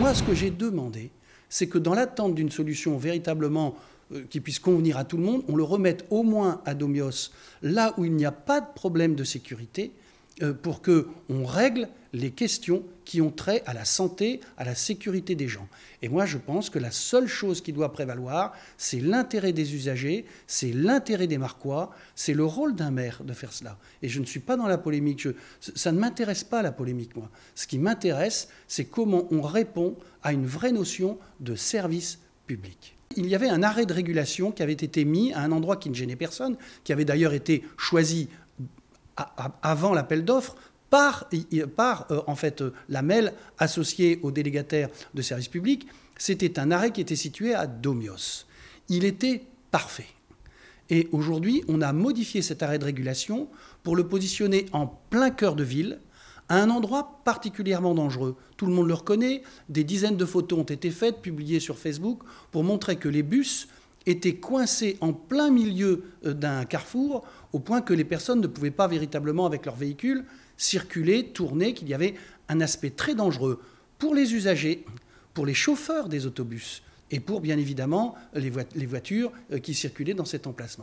Moi, ce que j'ai demandé, c'est que dans l'attente d'une solution véritablement euh, qui puisse convenir à tout le monde, on le remette au moins à Domios, là où il n'y a pas de problème de sécurité, euh, pour que on règle les questions qui ont trait à la santé, à la sécurité des gens. Et moi, je pense que la seule chose qui doit prévaloir, c'est l'intérêt des usagers, c'est l'intérêt des Marquois, c'est le rôle d'un maire de faire cela. Et je ne suis pas dans la polémique. ça ne m'intéresse pas la polémique, moi. Ce qui m'intéresse, c'est comment on répond à une vraie notion de service public. Il y avait un arrêt de régulation qui avait été mis à un endroit qui ne gênait personne, qui avait d'ailleurs été choisi avant l'appel d'offres par, euh, en fait euh, la MEL associée aux délégataires de service public, c'était un arrêt qui était situé à Domios. Il était parfait. Et aujourd'hui, on a modifié cet arrêt de régulation pour le positionner en plein cœur de ville, à un endroit particulièrement dangereux. Tout le monde le reconnaît, des dizaines de photos ont été faites, publiées sur Facebook, pour montrer que les bus était coincé en plein milieu euh, d'un carrefour, au point que les personnes ne pouvaient pas véritablement, avec leur véhicule, circuler, tourner, qu'il y avait un aspect très dangereux pour les usagers, pour les chauffeurs des autobus et pour, bien évidemment, les, voitures euh, qui circulaient dans cet emplacement.